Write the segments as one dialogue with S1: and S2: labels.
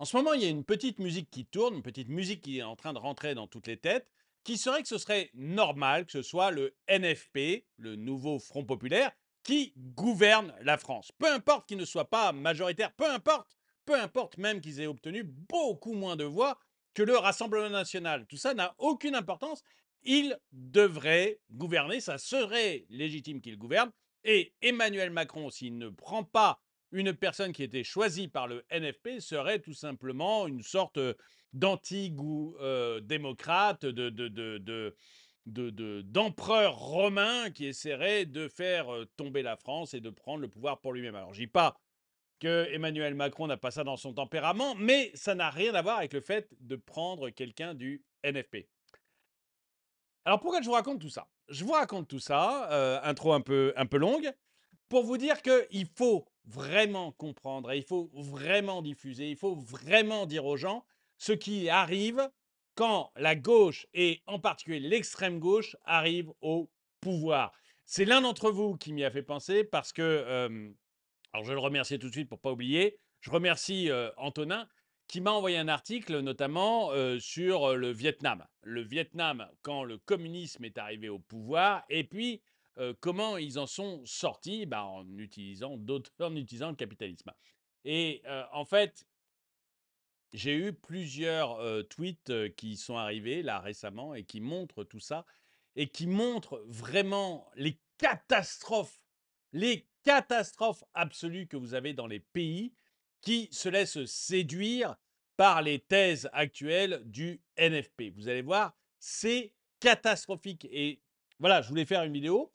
S1: En ce moment, il y a une petite musique qui tourne, une petite musique qui est en train de rentrer dans toutes les têtes, qui serait que ce serait normal que ce soit le NFP, le nouveau Front Populaire, qui gouverne la France. Peu importe qu'il ne soit pas majoritaire, peu importe, peu importe même qu'ils aient obtenu beaucoup moins de voix que le Rassemblement national. Tout ça n'a aucune importance. Ils devraient gouverner, ça serait légitime qu'ils gouvernent. Et Emmanuel Macron, s'il ne prend pas une personne qui était choisie par le NFP serait tout simplement une sorte danti démocrate, de, d'empereur romain qui essaierait de faire tomber la France et de prendre le pouvoir pour lui-même. Alors, je dis pas que Emmanuel Macron n'a pas ça dans son tempérament, mais ça n'a rien à voir avec le fait de prendre quelqu'un du NFP. Alors, pourquoi je vous raconte tout ça Je vous raconte tout ça, intro un peu, un peu longue, pour vous dire qu'il faut vraiment comprendre et il faut vraiment diffuser, il faut vraiment dire aux gens ce qui arrive quand la gauche et en particulier l'extrême gauche arrive au pouvoir. C'est l'un d'entre vous qui m'y a fait penser parce que, alors je le remercie tout de suite pour pas oublier, je remercie euh, Antonin qui m'a envoyé un article notamment euh, sur euh, le Vietnam. Le Vietnam quand le communisme est arrivé au pouvoir et puis comment ils en sont sortis bah, en, utilisant d'autres, en utilisant le capitalisme. Et en fait, j'ai eu plusieurs tweets qui sont arrivés là récemment et qui montrent tout ça et qui montrent vraiment les catastrophes, les catastrophes absolues que vous avez dans les pays qui se laissent séduire par les thèses actuelles du NFP. Vous allez voir, c'est catastrophique. Et voilà, je voulais faire une vidéo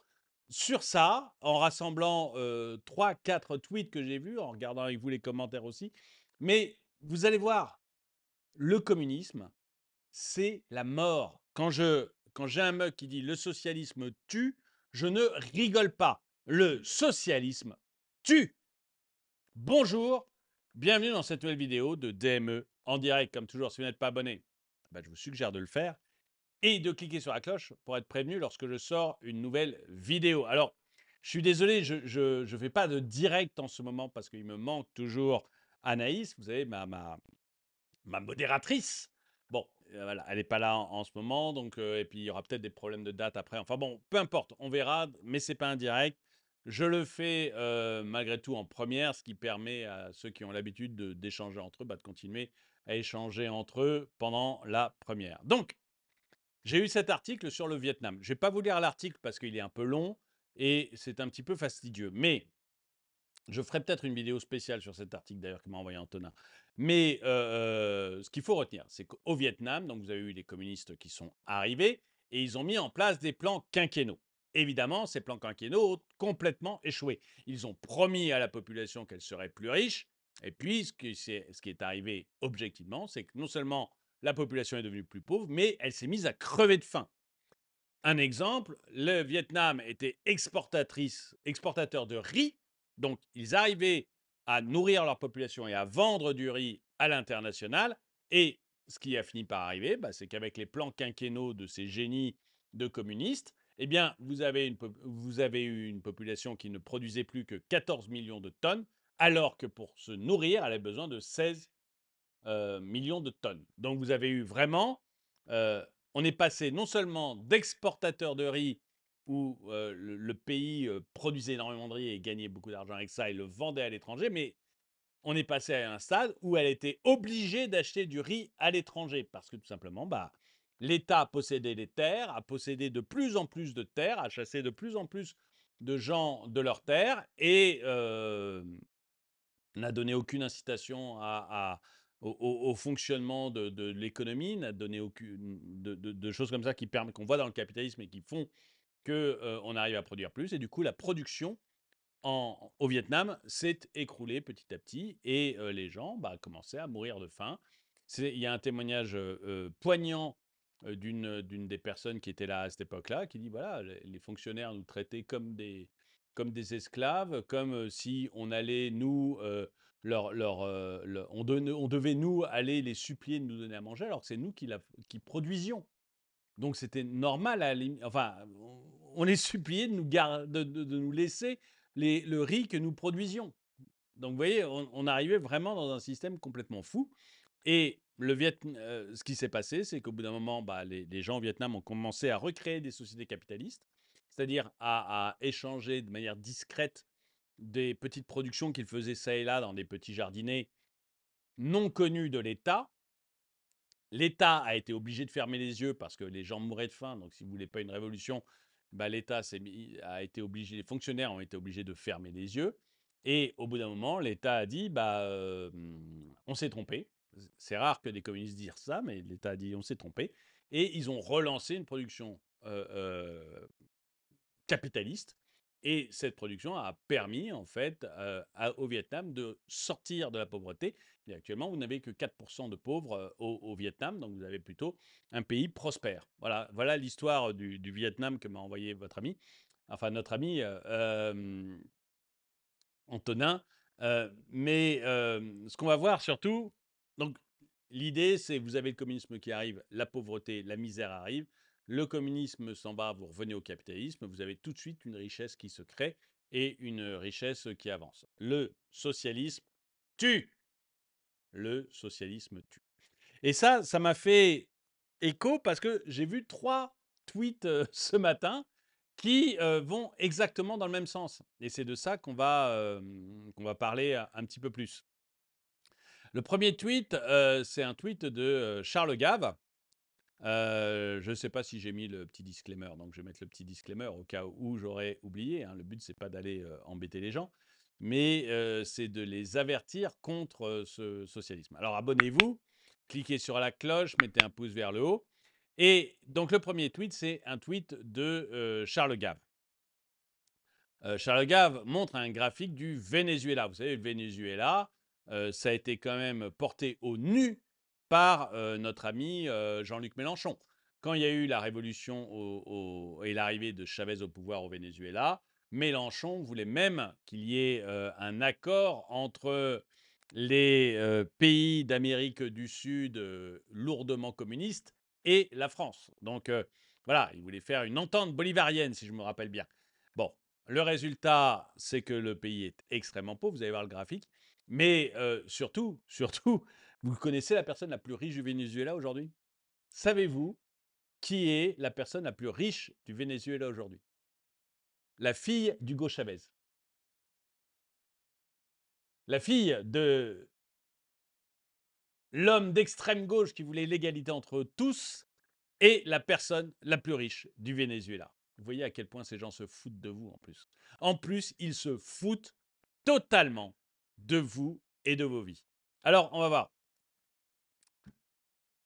S1: sur ça, en rassemblant euh, 3-4 tweets que j'ai vus, en regardant avec vous les commentaires aussi. Mais vous allez voir, le communisme, c'est la mort. Quand je quand j'ai un mec qui dit le socialisme tue, je ne rigole pas. Le socialisme tue. Bonjour, bienvenue dans cette nouvelle vidéo de DME en direct. Comme toujours, si vous n'êtes pas abonné, bah, je vous suggère de le faire et de cliquer sur la cloche pour être prévenu lorsque je sors une nouvelle vidéo. Alors, je suis désolé, je ne fais pas de direct en ce moment parce qu'il me manque toujours Anaïs, vous savez, ma, ma, ma modératrice. Bon, euh, voilà, elle n'est pas là en, ce moment, donc, euh, et puis il y aura peut-être des problèmes de date après. Enfin bon, peu importe, on verra, mais c'est pas un direct. Je le fais euh, malgré tout en première, ce qui permet à ceux qui ont l'habitude d'échanger entre eux, bah, de continuer à échanger entre eux pendant la première. Donc, j'ai eu cet article sur le Vietnam. Je ne vais pas vous lire l'article parce qu'il est un peu long et c'est un petit peu fastidieux. Mais je ferai peut-être une vidéo spéciale sur cet article d'ailleurs que m'a envoyé Antonin. Mais euh, euh, ce qu'il faut retenir, c'est qu'au Vietnam, donc vous avez eu les communistes qui sont arrivés et ils ont mis en place des plans quinquennaux. Évidemment, ces plans quinquennaux ont complètement échoué. Ils ont promis à la population qu'elle serait plus riche. Et puis, ce qui est arrivé objectivement, c'est que non seulement la population est devenue plus pauvre, mais elle s'est mise à crever de faim. Un exemple, le Vietnam était exportatrice, exportateur de riz, donc ils arrivaient à nourrir leur population et à vendre du riz à l'international. Et ce qui a fini par arriver, bah, c'est qu'avec les plans quinquennaux de ces génies de communistes, eh bien, vous avez, une, eu une population qui ne produisait plus que 14 millions de tonnes, alors que pour se nourrir, elle avait besoin de 16 euh, millions de tonnes. Donc vous avez eu vraiment, euh, on est passé non seulement d'exportateur de riz où euh, le, pays produisait énormément de riz et gagnait beaucoup d'argent avec ça et le vendait à l'étranger, mais on est passé à un stade où elle était obligée d'acheter du riz à l'étranger parce que tout simplement, bah, l'État possédait des terres, a possédé de plus en plus de terres, a chassé de plus en plus de gens de leurs terres et n'a donné aucune incitation à au, fonctionnement de, l'économie, n'a donné aucune de, choses comme ça qui permet qu'on voit dans le capitalisme et qui font que euh, on arrive à produire plus. Et du coup, la production au Vietnam s'est écroulée petit à petit et euh, les gens bah, commençaient à mourir de faim. Il y a un témoignage euh, poignant d'une des personnes qui était là à cette époque-là, qui dit, voilà, les fonctionnaires nous traitaient comme des, comme des esclaves, comme si on allait, nous, euh, on, devait nous aller les supplier de nous donner à manger alors que c'est nous qui, produisions. Donc c'était normal, à, enfin, on les suppliait de nous, laisser le riz que nous produisions. Donc vous voyez, on, arrivait vraiment dans un système complètement fou. Et le euh, ce qui s'est passé, c'est qu'au bout d'un moment, bah, les, gens au Vietnam ont commencé à recréer des sociétés capitalistes, c'est-à-dire à, échanger de manière discrète des petites productions qu'ils faisaient ça et là dans des petits jardinets non connus de l'État. L'État a été obligé de fermer les yeux parce que les gens mouraient de faim. Donc, si vous voulez pas une révolution, bah, l'État a été obligé, les fonctionnaires ont été obligés de fermer les yeux. Et au bout d'un moment, l'État a dit, bah, on s'est trompé. C'est rare que des communistes disent ça, mais l'État a dit, on s'est trompé. Et ils ont relancé une production capitaliste et cette production a permis, en fait, au Vietnam de sortir de la pauvreté. Et actuellement, vous n'avez que 4% de pauvres au, Vietnam, donc vous avez plutôt un pays prospère. Voilà, voilà l'histoire du, Vietnam que m'a envoyé votre ami, enfin notre ami Antonin. mais ce qu'on va voir surtout, donc l'idée, c'est vous avez le communisme qui arrive, la pauvreté, la misère arrive le communisme s'en va, vous revenez au capitalisme, vous avez tout de suite une richesse qui se crée et une richesse qui avance. Le socialisme tue. Le socialisme tue. Et ça, ça m'a fait écho parce que j'ai vu trois tweets ce matin qui vont exactement dans le même sens. Et c'est de ça qu'on va, va parler un, petit peu plus. Le premier tweet, c'est un tweet de Charles Gave je ne sais pas si j'ai mis le petit disclaimer, donc je vais mettre le petit disclaimer au cas où j'aurais oublié. Hein. Le but, c'est pas d'aller embêter les gens, mais c'est de les avertir contre ce socialisme. Alors abonnez-vous, cliquez sur la cloche, mettez un pouce vers le haut. Et donc le premier tweet, c'est un tweet de Charles Gave. Charles Gave montre un graphique du Venezuela. Vous savez, le Venezuela, ça a été quand même porté au nu par notre ami Jean-Luc Mélenchon. Quand il y a eu la révolution et l'arrivée de Chavez au pouvoir au Venezuela, Mélenchon voulait même qu'il y ait un accord entre les pays d'Amérique du Sud lourdement communistes et la France. Donc voilà, il voulait faire une entente bolivarienne, si je me rappelle bien. Bon, le résultat, c'est que le pays est extrêmement pauvre, vous allez voir le graphique, mais surtout, surtout, vous connaissez la personne la plus riche du Venezuela aujourd'hui Savez-vous qui est la personne la plus riche du Venezuela aujourd'hui La fille d'Hugo Chavez. La fille de l'homme d'extrême gauche qui voulait l'égalité entre tous est la personne la plus riche du Venezuela. Vous voyez à quel point ces gens se foutent de vous en plus. En plus, ils se foutent totalement de vous et de vos vies. Alors, on va voir.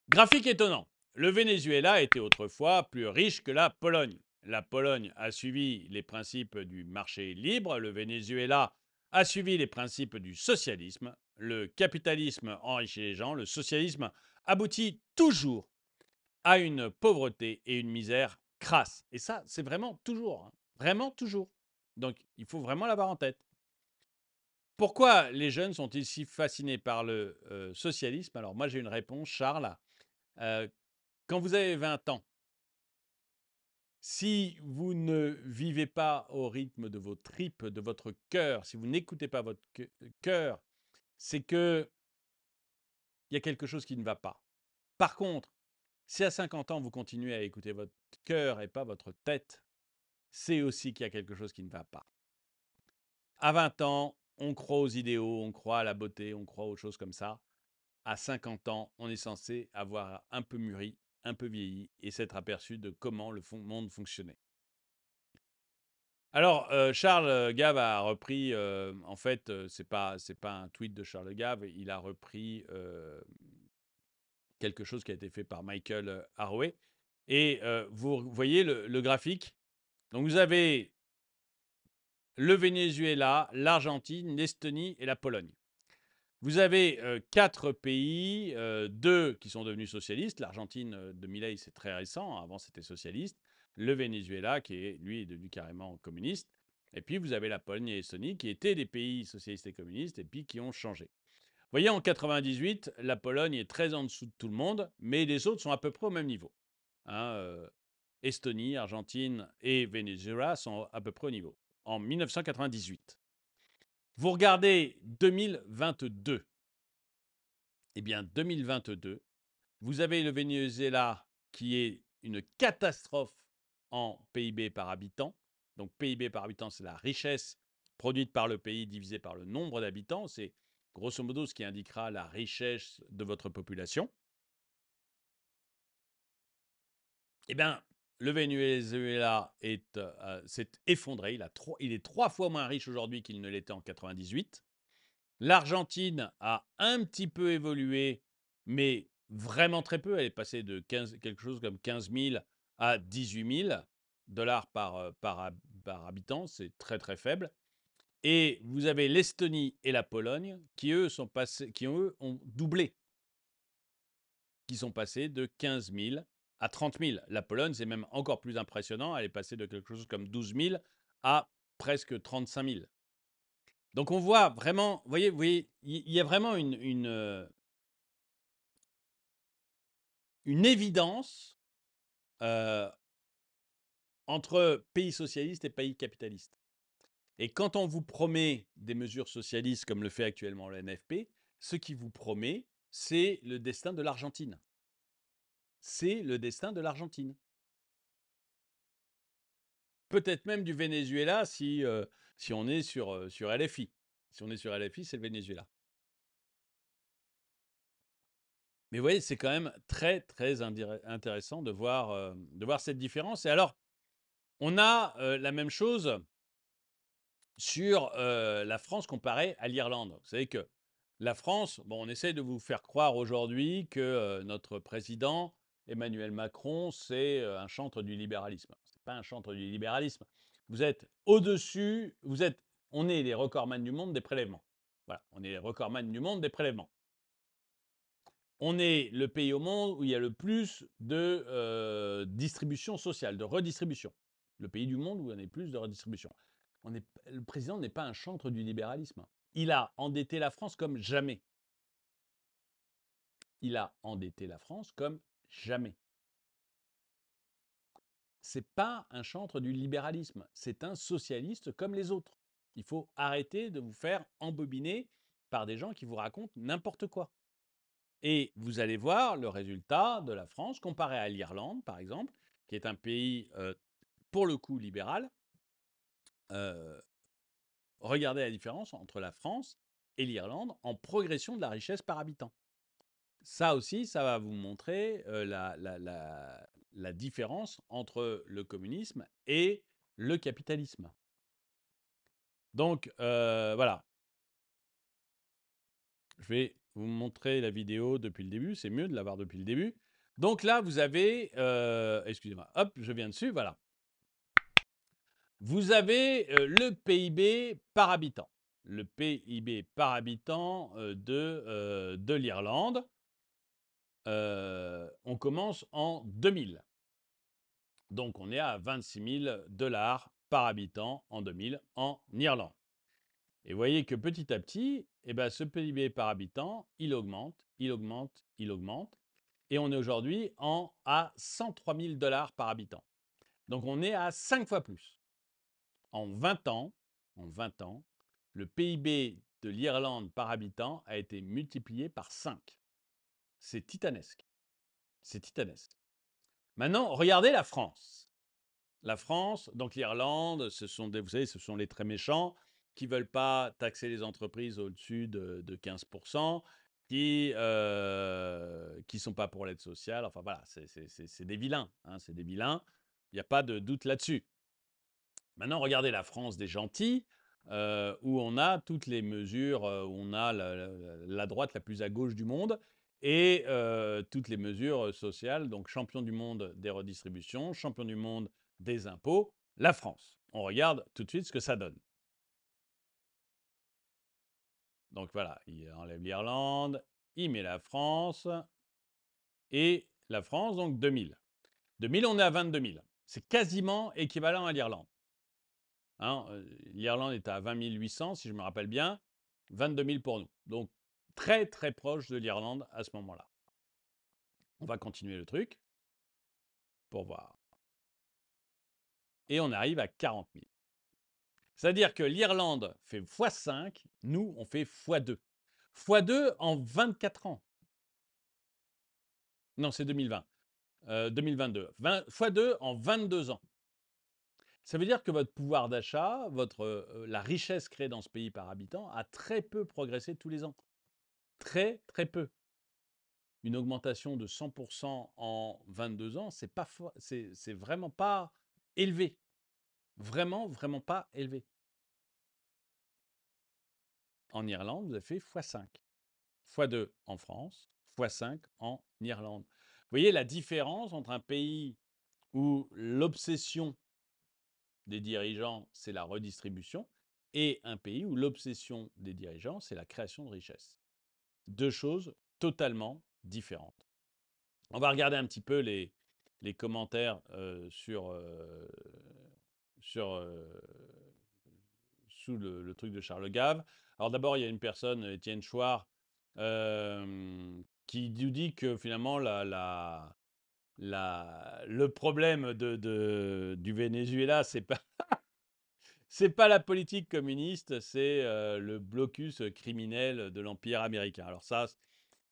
S1: Graphique étonnant. Le Venezuela était autrefois plus riche que la Pologne. La Pologne a suivi les principes du marché libre, le Venezuela a suivi les principes du socialisme. Le capitalisme enrichit les gens, le socialisme aboutit toujours à une pauvreté et une misère crasse. Et ça, c'est vraiment toujours, hein. vraiment toujours. Donc, il faut vraiment l'avoir en tête. Pourquoi les jeunes sont-ils si fascinés par le euh, socialisme Alors, moi, j'ai une réponse, Charles. Euh, quand vous avez 20 ans, si vous ne vivez pas au rythme de vos tripes, de votre cœur, si vous n'écoutez pas votre euh, cœur, c'est que il y a quelque chose qui ne va pas. Par contre, si à 50 ans vous continuez à écouter votre cœur et pas votre tête, c'est aussi qu'il y a quelque chose qui ne va pas. À 20 ans, on croit aux idéaux, on croit à la beauté, on croit aux choses comme ça à 50 ans, on est censé avoir un peu mûri, un peu vieilli et s'être aperçu de comment le monde fonctionnait. Alors, euh, Charles euh, Gave a repris, euh, en fait, c'est pas, c'est pas un tweet de Charles Gave, il a repris quelque chose qui a été fait par Michael Harway. Et vous voyez le, graphique. Donc, vous avez le Venezuela, l'Argentine, l'Estonie et la Pologne. Vous avez quatre pays, deux qui sont devenus socialistes. L'Argentine de Milley, c'est très récent. Avant, c'était socialiste. Le Venezuela, qui est, lui, est devenu carrément communiste. Et puis, vous avez la Pologne et l'Estonie, qui étaient des pays socialistes et communistes, et puis qui ont changé. Vous voyez, en 1998, la Pologne est très en dessous de tout le monde, mais les autres sont à peu près au même niveau. Hein, Estonie, Argentine et Venezuela sont à peu près au niveau. En 1998. Vous regardez 2022. Eh bien, 2022, vous avez le Venezuela qui est une catastrophe en PIB par habitant. Donc PIB par habitant, c'est la richesse produite par le pays divisée par le nombre d'habitants. C'est grosso modo ce qui indiquera la richesse de votre population. Eh bien, le Venezuela euh, euh, s'est effondré. Il, a il est trois fois moins riche aujourd'hui qu'il ne l'était en 98. L'Argentine a un petit peu évolué, mais vraiment très peu. Elle est passée de quelque chose comme 15 000 à 18 000 dollars par, euh, par, par habitant. C'est très très faible. Et vous avez l'Estonie et la Pologne qui, eux, sont passés, qui, eux, ont doublé, qui sont passés de 15 000 à 30 000. La Pologne, c'est même encore plus impressionnant. Elle est passée de quelque chose comme 12 000 à presque 35 000. Donc on voit vraiment, vous voyez, il y a vraiment une, une, euh, évidence euh, entre pays socialistes et pays capitalistes. Et quand on vous promet des mesures socialistes comme le fait actuellement le NFP, ce qui vous promet, c'est le destin de l'Argentine c'est le destin de l'Argentine. Peut-être même du Venezuela si, si on est sur, sur LFI. Si on est sur LFI, c'est le Venezuela. Mais vous voyez, c'est quand même très, très intéressant de voir, de voir cette différence. Et alors, on a la même chose sur la France comparée à l'Irlande. Vous savez que la France, bon, on essaie de vous faire croire aujourd'hui que notre président Emmanuel Macron, c'est euh, un chantre du libéralisme. Ce n'est pas un chantre du libéralisme. Vous êtes au-dessus, vous êtes, on est les recordman du monde des prélèvements. Voilà, on est les recordman du monde des prélèvements. On est le pays au monde où il y a le plus de euh, distribution sociale, de redistribution. Le pays du monde où il y a plus de redistribution. le président n'est pas un chantre du libéralisme. Il a endetté la France comme jamais. Il a endetté la France comme Jamais. n'est pas un chantre du libéralisme, c'est un socialiste comme les autres. Il faut arrêter de vous faire embobiner par des gens qui vous racontent n'importe quoi. Et vous allez voir le résultat de la France comparé à l'Irlande, par exemple, qui est un pays, pour le coup, libéral. regardez la différence entre la France et l'Irlande en progression de la richesse par habitant ça aussi, ça va vous montrer la, différence entre le communisme et le capitalisme. Donc, voilà. Je vais vous montrer la vidéo depuis le début. C'est mieux de l'avoir depuis le début. Donc là, vous avez... Excusez-moi. Hop, je viens dessus. Voilà. Vous avez le PIB par habitant. Le PIB par habitant de l'Irlande. Euh, on commence en 2000. Donc on est à 26 000 dollars par habitant en 2000 en Irlande. Et vous voyez que petit à petit, eh ben, ce PIB par habitant, il augmente, il augmente, il augmente. Et on est aujourd'hui à 103 000 dollars par habitant. Donc on est à 5 fois plus. En 20 ans, en 20 ans, le PIB de l'Irlande par habitant a été multiplié par 5. C'est titanesque. C'est titanesque. Maintenant, regardez la France. La France, donc l'Irlande, ce sont vous ce sont les très méchants qui ne veulent pas taxer les entreprises au-dessus de, 15%, qui ne euh, sont pas pour l'aide sociale. Enfin voilà, c'est des vilains. Hein, c'est des vilains. Il n'y a pas de doute là-dessus. Maintenant, regardez la France des gentils. Euh, où on a toutes les mesures, euh, où on a la, droite la plus à gauche du monde, et toutes les mesures sociales, donc champion du monde des redistributions, champion du monde des impôts, la France. On regarde tout de suite ce que ça donne. Donc voilà, il enlève l'Irlande, il met la France, et la France, donc 2000. 2000, on est à 22 000. C'est quasiment équivalent à l'Irlande. Hein, L'Irlande est à 20 800, si je me rappelle bien, 22 000 pour nous. Donc très très proche de l'Irlande à ce moment-là. On va continuer le truc pour voir. Et on arrive à 40 000. C'est-à-dire que l'Irlande fait x5, nous, on fait x2. x2 en 24 ans. Non, c'est 2020. 2022. 20, x2 en 22 ans. Ça veut dire que votre pouvoir d'achat, votre, euh, la richesse créée dans ce pays par habitant a très peu progressé tous les ans. Très, très peu. Une augmentation de 100% en 22 ans, c'est pas, c'est, vraiment pas élevé. Vraiment, vraiment pas élevé. En Irlande, vous avez fait x5. x2 en France, x5 en Irlande. Vous voyez la différence entre un pays où l'obsession des dirigeants, c'est la redistribution, et un pays où l'obsession des dirigeants, c'est la création de richesses. Deux choses totalement différentes. On va regarder un petit peu les, commentaires euh, sur, euh, sur euh, sous le, truc de Charles Gave. Alors d'abord, il y a une personne, Étienne Chouard, qui nous dit que finalement la, la, le problème de, du Venezuela, c'est pas c'est pas la politique communiste, c'est le blocus criminel de l'empire américain. Alors ça,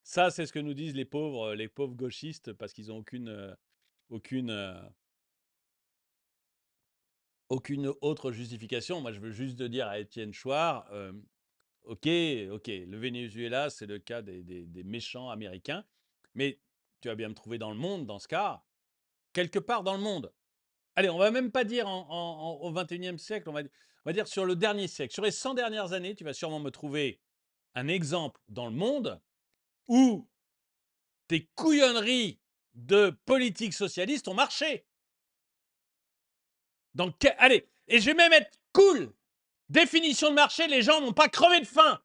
S1: ça c'est ce que nous disent les pauvres, les pauvres gauchistes, parce qu'ils n'ont aucune, aucune, aucune autre justification. Moi, je veux juste dire à Étienne Chouard, ok, ok, le Venezuela, c'est le cas des, des méchants américains, mais tu vas bien me trouver dans le monde, dans ce cas, quelque part dans le monde allez, on va même pas dire au 21e siècle, on va, dire sur le dernier siècle. Sur les 100 dernières années, tu vas sûrement me trouver un exemple dans le monde où tes couillonneries de politique socialiste ont marché. Dans Allez, et je vais même être cool. Définition de marché, les gens n'ont pas crevé de faim.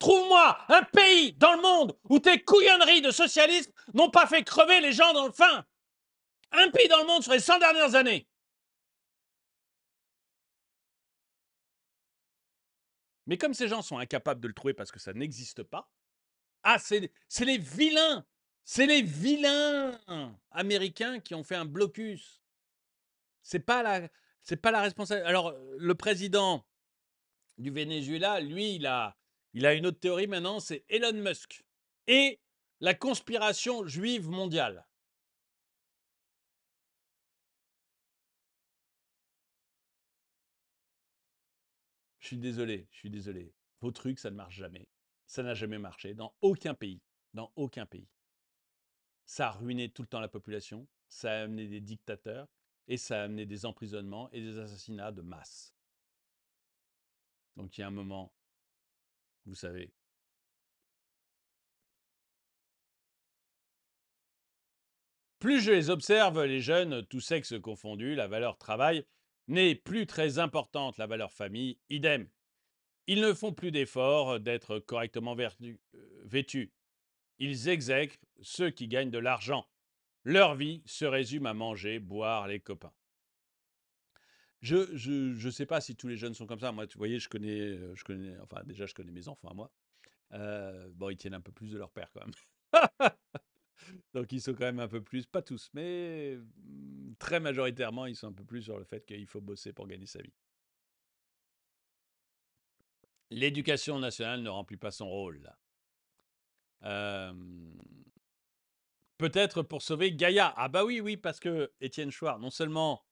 S1: Trouve-moi un pays dans le monde où tes couillonneries de socialisme n'ont pas fait crever les gens dans le faim. Un pays dans le monde sur les 100 dernières années. Mais comme ces gens sont incapables de le trouver parce que ça n'existe pas, ah, c'est les vilains C'est les vilains américains qui ont fait un blocus. C'est pas la, pas la responsabilité. Alors, le président du Venezuela, lui, il a une autre théorie maintenant, c'est Elon Musk et la conspiration juive mondiale. Je suis désolé, je suis désolé. Vos trucs, ça ne marche jamais. Ça n'a jamais marché dans aucun pays. Dans aucun pays. Ça a ruiné tout le temps la population, ça a amené des dictateurs, et ça a amené des emprisonnements et des assassinats de masse. Donc il y a un moment, vous savez. Plus je les observe, les jeunes, tous sexes confondus, la valeur travail n'est plus très importante, la valeur famille, idem. Ils ne font plus d'efforts euh, d'être correctement euh, vêtus. Ils exècrent ceux qui gagnent de l'argent. Leur vie se résume à manger, boire les copains. Je ne je, je sais pas si tous les jeunes sont comme ça. Moi, tu voyais, je connais, euh, je connais, enfin déjà, je connais mes enfants moi. bon, ils tiennent un peu plus de leur père quand même. Donc ils sont quand même un peu plus, pas tous, mais mmh, très majoritairement, ils sont un peu plus sur le fait qu'il faut bosser pour gagner sa vie. L'éducation nationale ne remplit pas son rôle. Peut-être pour sauver Gaïa. Ah bah oui, oui, parce que Étienne Chouard, non seulement,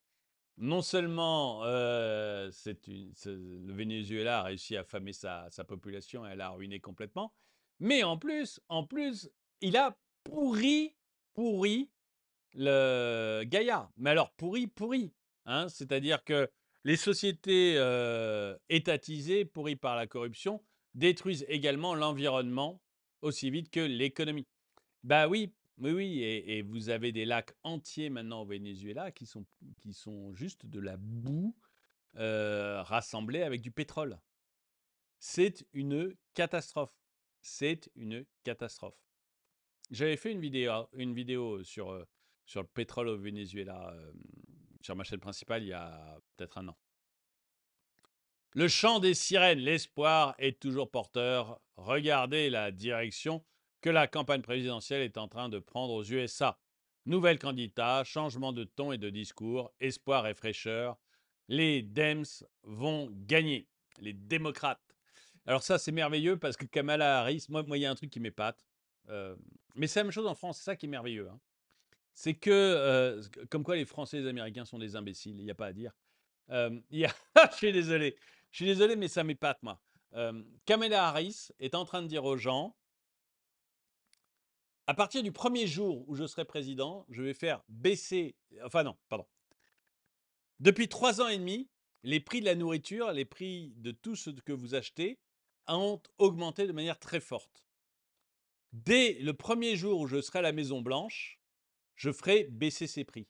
S1: non seulement le Venezuela a réussi à affamer sa, population et elle a ruiné complètement, mais en plus, en plus, il a pourri, pourri le Gaïa. Mais alors pourri, pourri. Hein. C'est-à-dire que les sociétés étatisées, pourries par la corruption, détruisent également l'environnement aussi vite que l'économie. Bah oui, oui, oui, et, vous avez des lacs entiers maintenant au Venezuela qui sont, qui sont juste de la boue rassemblée avec du pétrole. C'est une catastrophe. C'est une catastrophe. J'avais fait une vidéo, une vidéo sur, sur le pétrole au Venezuela sur ma chaîne principale il y a peut-être un an. Le chant des sirènes, l'espoir est toujours porteur. Regardez la direction que la campagne présidentielle est en train de prendre aux USA. Nouvel candidat, changement de ton et de discours, espoir et fraîcheur. Les Dems vont gagner, les démocrates. Alors ça, c'est merveilleux parce que Kamala Harris, moi, il y a un truc qui m'épate. Mais c'est la même chose en France, c'est ça qui est merveilleux. Hein. C'est que, comme quoi les Français et les Américains sont des imbéciles, il n'y a pas à dire. je suis désolé, je suis désolé, mais ça m'épate, moi. Kamala Harris est en train de dire aux gens, à partir du premier jour où je serai président, je vais faire baisser, enfin non, pardon. Depuis trois ans et demi, les prix de la nourriture, les prix de tout ce que vous achetez ont augmenté de manière très forte dès le premier jour où je serai à la Maison Blanche, je ferai baisser ses prix.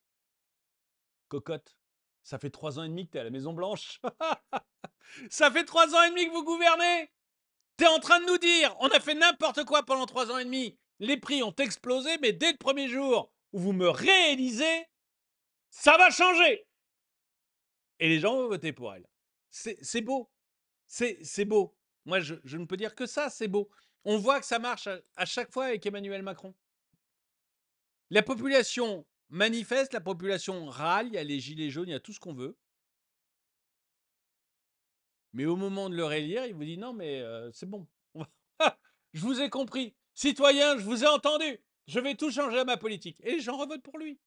S1: Cocotte, ça fait trois ans et demi que tu es à la Maison Blanche. ça fait trois ans et demi que vous gouvernez. es en train de nous dire, on a fait n'importe quoi pendant trois ans et demi. Les prix ont explosé, mais dès le premier jour où vous me réalisez, ça va changer. Et les gens vont voter pour elle. C'est beau. C'est beau. Moi, je ne peux dire que ça, c'est beau. On voit que ça marche à chaque fois avec Emmanuel Macron. La population manifeste, la population râle, il y a les gilets jaunes, il y a tout ce qu'on veut. Mais au moment de le réélire, il vous dit non, mais euh, c'est bon. je vous ai compris. Citoyens, je vous ai entendu. Je vais tout changer à ma politique. Et j'en revote pour lui.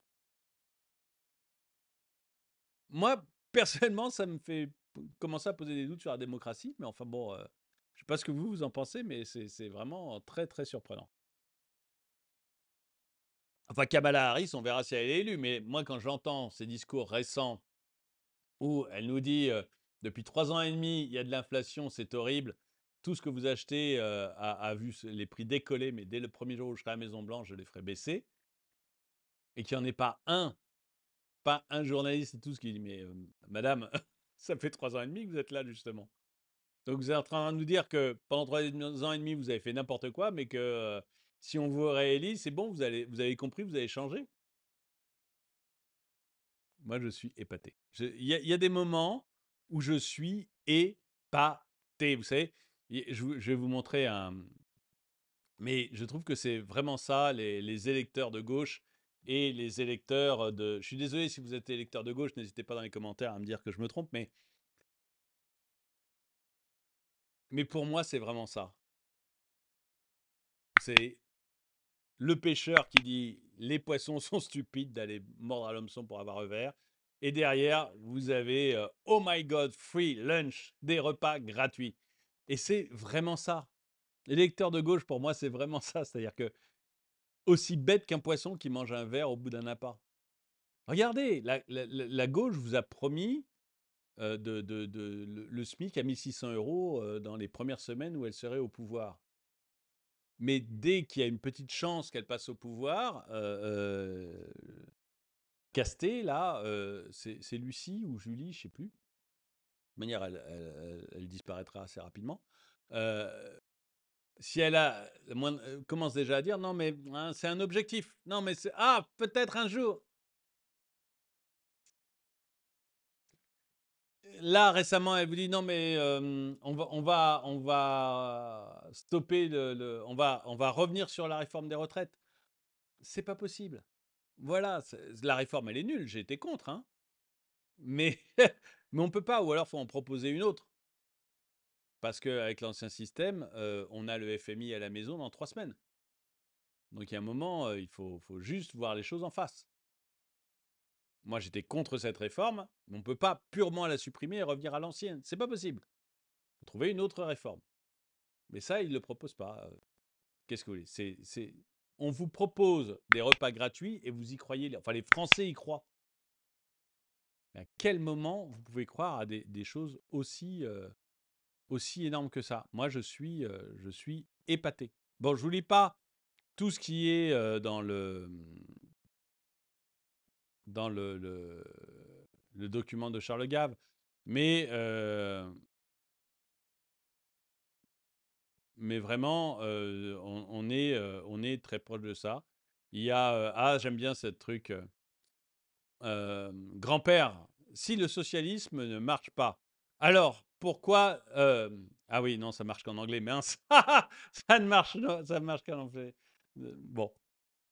S1: Moi, personnellement, ça me fait commencer à poser des doutes sur la démocratie. Mais enfin bon, euh, je sais pas ce que vous, vous en pensez, mais c'est vraiment très, très surprenant. Enfin, Kamala Harris, on verra si elle est élue, mais moi, quand j'entends ces discours récents où elle nous dit depuis trois ans et demi, il y a de l'inflation, c'est horrible, tout ce que vous achetez a, vu les prix décoller, mais dès le premier jour où je serai à Maison-Blanche, je les ferai baisser, et qu'il n'y en ait pas un, pas un journaliste et tout ce qui dit Mais madame, ça fait trois ans et demi que vous êtes là, justement. Donc vous êtes en train de nous dire que pendant trois ans et demi, vous avez fait n'importe quoi, mais que euh, si on vous réélise, c'est bon, vous, allez, vous avez compris, vous avez changé. Moi, je suis épaté. Il y, a des moments où je suis épaté. Vous savez, je, vais vous montrer un... Mais je trouve que c'est vraiment ça, les, les électeurs de gauche et les électeurs euh, de... Je suis désolé si vous êtes électeur de gauche, n'hésitez pas dans les commentaires à me dire que je me trompe, mais Mais pour moi, c'est vraiment ça. C'est le pêcheur qui dit les poissons sont stupides d'aller mordre à l'hameçon pour avoir un verre. Et derrière, vous avez euh, Oh my God, free lunch, des repas gratuits. Et c'est vraiment ça. Les lecteurs de gauche, pour moi, c'est vraiment ça. C'est-à-dire que aussi bête qu'un poisson qui mange un verre au bout d'un appât. Regardez, la, gauche vous a promis euh, de, le, SMIC à 1600 euros euh, dans les premières semaines où elle serait au pouvoir. Mais dès qu'il y a une petite chance qu'elle passe au pouvoir, euh, euh là, c'est Lucie ou Julie, je ne sais plus. De manière, elle, disparaîtra assez rapidement. si elle a, commence déjà à dire non mais hein, c'est un objectif, non mais c'est ah peut-être un jour, là, récemment, elle vous dit non, mais on, va, on, va, on va stopper, le, on, va, on va revenir sur la réforme des retraites. C'est pas possible. Voilà, la réforme, elle est nulle. J'ai été contre. Hein. Mais, mais on peut pas, ou alors faut en proposer une autre. Parce qu'avec l'ancien système, on a le FMI à la maison dans trois semaines. Donc il y a un moment, il faut, faut juste voir les choses en face. Moi, j'étais contre cette réforme, mais on ne peut pas purement la supprimer et revenir à l'ancienne. C'est pas possible. trouver une autre réforme. Mais ça, ils ne le proposent pas. Euh. Qu'est-ce que vous voulez On vous propose des repas gratuits et vous y croyez. Enfin, les Français y croient. à quel moment vous pouvez croire à des, choses euh, aussi, énormes que ça Moi, je suis, euh, épaté. Bon, je ne vous lis pas tout ce qui est dans le dans le, le, document de Charles Gave. Mais, euh, mais vraiment, euh, on, est, euh, on est très proche de ça. Il y a, ah, j'aime bien ce truc, grand-père, si le socialisme ne marche pas, alors pourquoi... ah oui, non, ça marche qu'en anglais, mais ça, ne marche, ça marche qu'en anglais. Bon,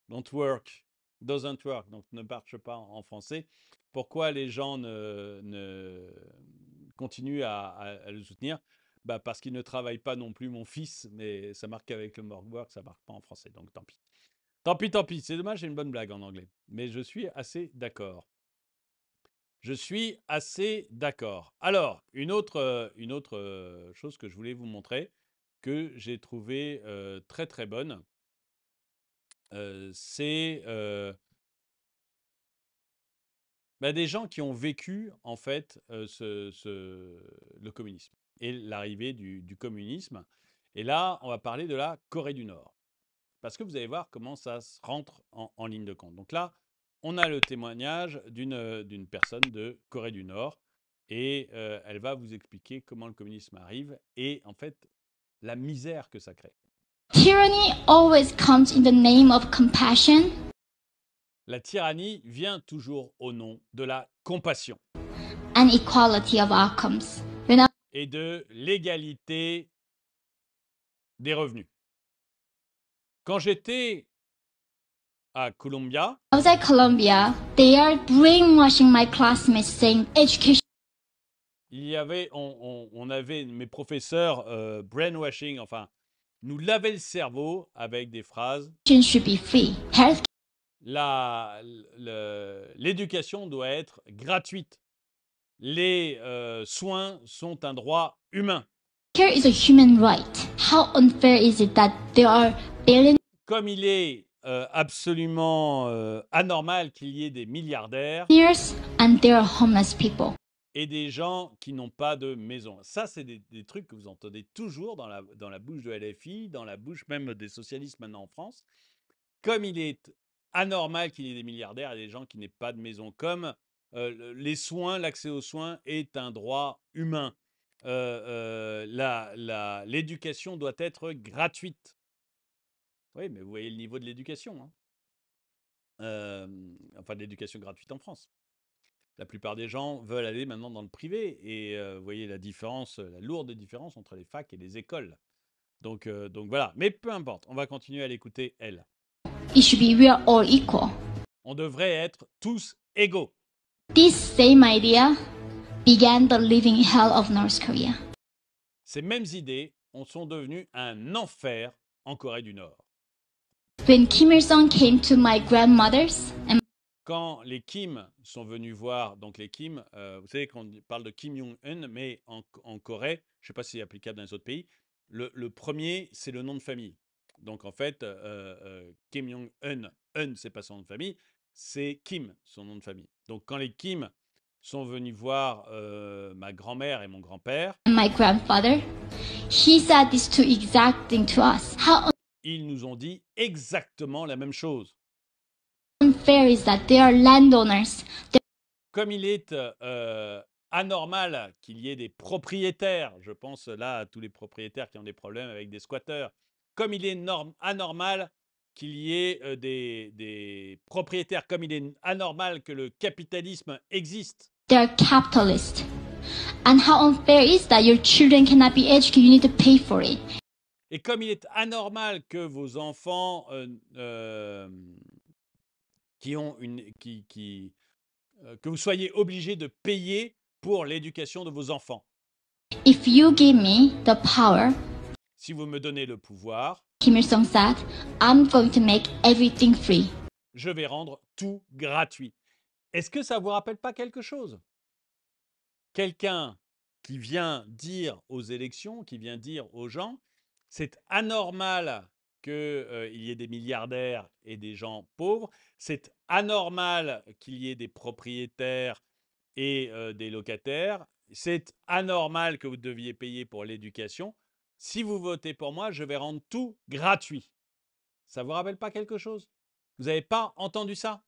S1: don't work doesn't work, donc ne marche pas en français. Pourquoi les gens ne, continuent à, le soutenir bah Parce qu'ils ne travaillent pas non plus, mon fils, mais ça marque avec le work, ça marque pas en français, donc tant pis. Tant pis, tant pis, c'est dommage, j'ai une bonne blague en anglais. Mais je suis assez d'accord. Je suis assez d'accord. Alors, une autre, euh, une autre euh, chose que je voulais vous montrer, que j'ai trouvée euh, très très bonne, c'est bah, des gens qui ont vécu en fait ce, le communisme et l'arrivée du, communisme. Et là, on va parler de la Corée du Nord. Parce que vous allez voir comment ça se rentre en, ligne de compte. Donc là, on a le témoignage d'une personne de Corée du Nord et elle va vous expliquer comment le communisme arrive et en fait la misère que ça crée
S2: tyranny always comes in the name of compassion.
S1: La tyrannie vient toujours au nom de la compassion.
S2: And equality of outcomes.
S1: Et de l'égalité des revenus. Quand j'étais à Columbia, I was at
S2: Columbia. They are brainwashing my classmates saying education
S1: il y avait, on, on, on avait mes professeurs euh, brainwashing, enfin, nous laver le cerveau avec des phrases. L'éducation doit être gratuite. Les euh, soins sont un droit humain. Comme il est euh, absolument euh, anormal qu'il y ait des milliardaires et des gens qui n'ont pas de maison. Ça, c'est des, trucs que vous entendez toujours dans la, dans la bouche de LFI, dans la bouche même des socialistes maintenant en France. Comme il est anormal qu'il y ait des milliardaires et des gens qui n'aient pas de maison, comme euh, les soins, l'accès aux soins est un droit humain. Euh, euh l'éducation doit être gratuite. Oui, mais vous voyez le niveau de l'éducation. Hein. enfin, de l'éducation gratuite en France la plupart des gens veulent aller maintenant dans le privé. Et euh, vous voyez la différence, la lourde différence entre les facs et les écoles. Donc, euh, donc voilà. Mais peu importe, on va continuer à l'écouter, elle.
S2: should be we are all equal.
S1: On devrait être tous égaux.
S2: This same idea began the living hell of North Korea.
S1: Ces mêmes idées sont devenues un enfer en Corée du Nord.
S2: When Kim Il-sung came to my grandmother's
S1: quand les Kim sont venus voir, donc les Kim, euh, vous savez qu'on parle de Kim Jong-un, mais en, Corée, je ne sais pas si c'est applicable dans les autres pays, le, premier, c'est le nom de famille. Donc en fait, euh, euh, Kim Jong-un, un, c'est pas son nom de famille, c'est Kim, son nom de famille. Donc quand les Kim sont venus voir ma grand-mère et mon grand-père, ils nous ont dit exactement la même chose. Comme il est euh, anormal qu'il y ait des propriétaires, je pense là à tous les propriétaires qui ont des problèmes avec des squatteurs, comme il est anormal qu'il y ait euh, des, propriétaires, comme il est anormal que le capitalisme existe.
S2: And how unfair is that your children cannot be educated, you need to pay for it.
S1: Et comme il est anormal que vos enfants euh, ont une, euh, que vous soyez obligé de payer pour l'éducation de vos enfants. si vous me donnez le pouvoir, Kim Je vais rendre tout gratuit. Est-ce que ça vous rappelle pas quelque chose Quelqu'un qui vient dire aux élections, qui vient dire aux gens, c'est anormal qu'il y ait des milliardaires et des gens pauvres. C'est anormal qu'il y ait des propriétaires et des locataires. C'est anormal que vous deviez payer pour l'éducation. Si vous votez pour moi, je vais rendre tout gratuit. Ça vous rappelle pas quelque chose Vous n'avez pas entendu ça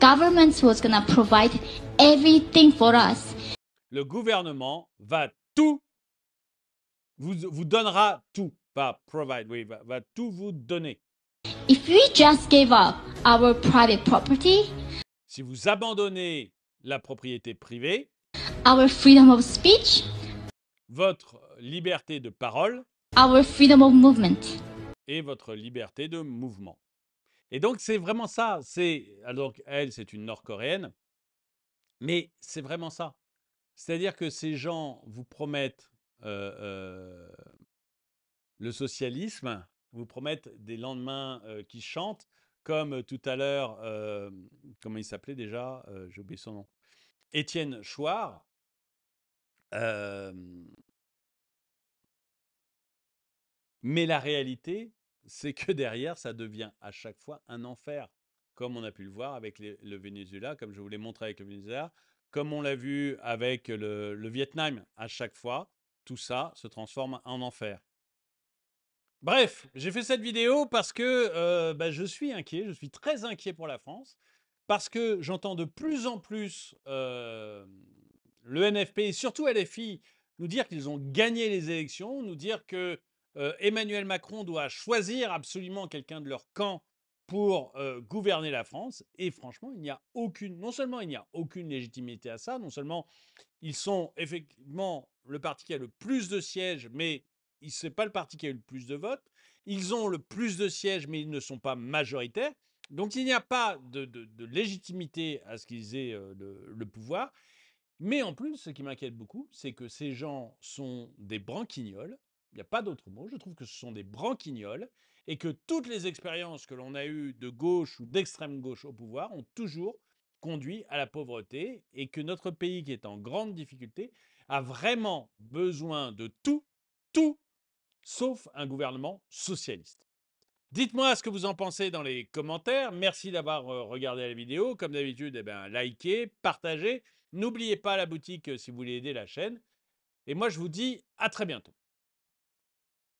S2: Le
S1: gouvernement va tout vous, vous donnera tout va provide, oui, va, tout vous donner. si vous abandonnez la propriété privée,
S2: freedom of speech,
S1: votre liberté de parole, et votre liberté de mouvement. Et donc c'est vraiment ça. C'est alors ah, elle, c'est une Nord-coréenne, mais c'est vraiment ça. C'est-à-dire que ces gens vous promettent euh, euh, le socialisme vous promettent des lendemains qui chantent, comme tout à l'heure, comment il s'appelait déjà J'ai oublié son nom. Étienne Chouard. Mais la réalité, c'est que derrière, ça devient à chaque fois un enfer, comme on a pu le voir avec le Venezuela, comme je vous l'ai montré avec le Venezuela, comme on l'a vu avec le Vietnam. À chaque fois, tout ça se transforme en enfer. Bref, j'ai fait cette vidéo parce que euh, bah, je suis inquiet, je suis très inquiet pour la France, parce que j'entends de plus en plus euh, le NFP et surtout LFI nous dire qu'ils ont gagné les élections, nous dire que euh, Emmanuel Macron doit choisir absolument quelqu'un de leur camp pour gouverner la France. Et franchement, il n'y a aucune, non seulement il n'y a aucune légitimité à ça, non seulement ils sont effectivement le parti qui a le plus de sièges, mais c'est pas le parti qui a eu le plus de votes. Ils ont le plus de sièges, mais ils ne sont pas majoritaires. Donc il n'y a pas de, légitimité à ce qu'ils aient euh, le, pouvoir. Mais en plus, ce qui m'inquiète beaucoup, c'est que ces gens sont des branquignoles. Il n'y a pas d'autre mot. Je trouve que ce sont des branquignoles et que toutes les expériences que l'on a eues de gauche ou d'extrême gauche au pouvoir ont toujours conduit à la pauvreté et que notre pays, qui est en grande difficulté, a vraiment besoin de tout, tout sauf un gouvernement socialiste. Dites-moi ce que vous en pensez dans les commentaires. Merci d'avoir regardé la vidéo. Comme d'habitude, eh ben, likez, partagez. N'oubliez pas la boutique si vous voulez aider la chaîne. Et moi, je vous dis à très bientôt.